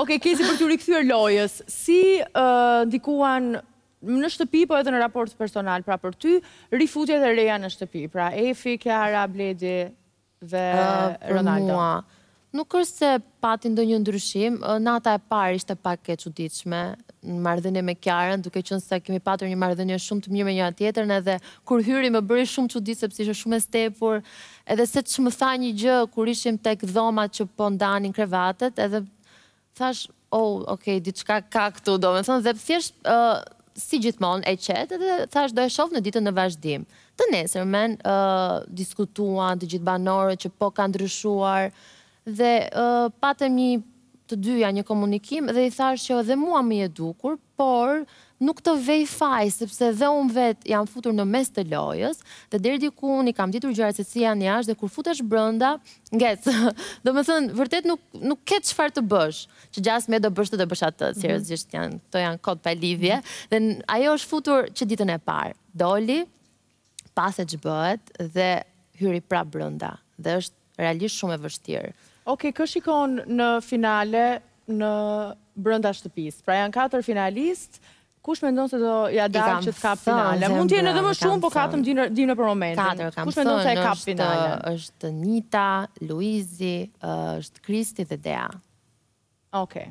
Oke, kesi për të rikëthyër lojës, si ndikuan në shtëpi, po edhe në raport personal, pra për ty, rifutje dhe reja në shtëpi, pra Efi, Kjara, Bledi dhe Ronaldo? Nuk është se pati ndo një ndryshim, nata e parë ishte pak e quditshme, në mardhënje me kjarën, duke qënë se kemi patur një mardhënje shumë të mirë me një atjetër, edhe kur hyri me bëri shumë quditshme, pësi ishe shumë e stepur, edhe se që më tha një gjë, kur ishim tek dhomat që po ndanin krevatet, edhe thash, oh, okej, okay, diçka ka këtu, do me thonë, dhe thjesht, uh, si gjithmonë e qetë, dhe thash, do e shofë në ditën në vazhdim. Të nesër, men, uh, diskutuan të gjithë banorët që po ka ndryshuar, dhe uh, patëm një të dyja një komunikim dhe i thash që edhe mua më e dukur, por nuk të vej faj, sepse dhe unë vetë jam futur në mes të lojës, dhe dherë diku unë i kam ditur gjërat se si janë jashtë, dhe kur futesh brënda, ngecë. dhe me thënë, vërtet nuk, nuk ketë qëfar të bësh, që gjas me do bësh të dhe bësh atë, mhm. si janë, to janë kod pa livje, mhm. dhe ajo është futur që ditën e parë. Doli, pas e që bëhet, dhe hyri pra brënda, dhe është realisht shumë e vështirë. Oke, kë shikon në finale në brënda shtëpis? Pra janë katër finalistë, Kush me ndonë se do ja dalë që t'kap finale? Mund t'jene dhe më shumë, po katëm dhjim në për momentin. Katër, kam Kush me ndonë se e kap finale? Êshtë Nita, Luizi, është Kristi dhe Dea. Oke.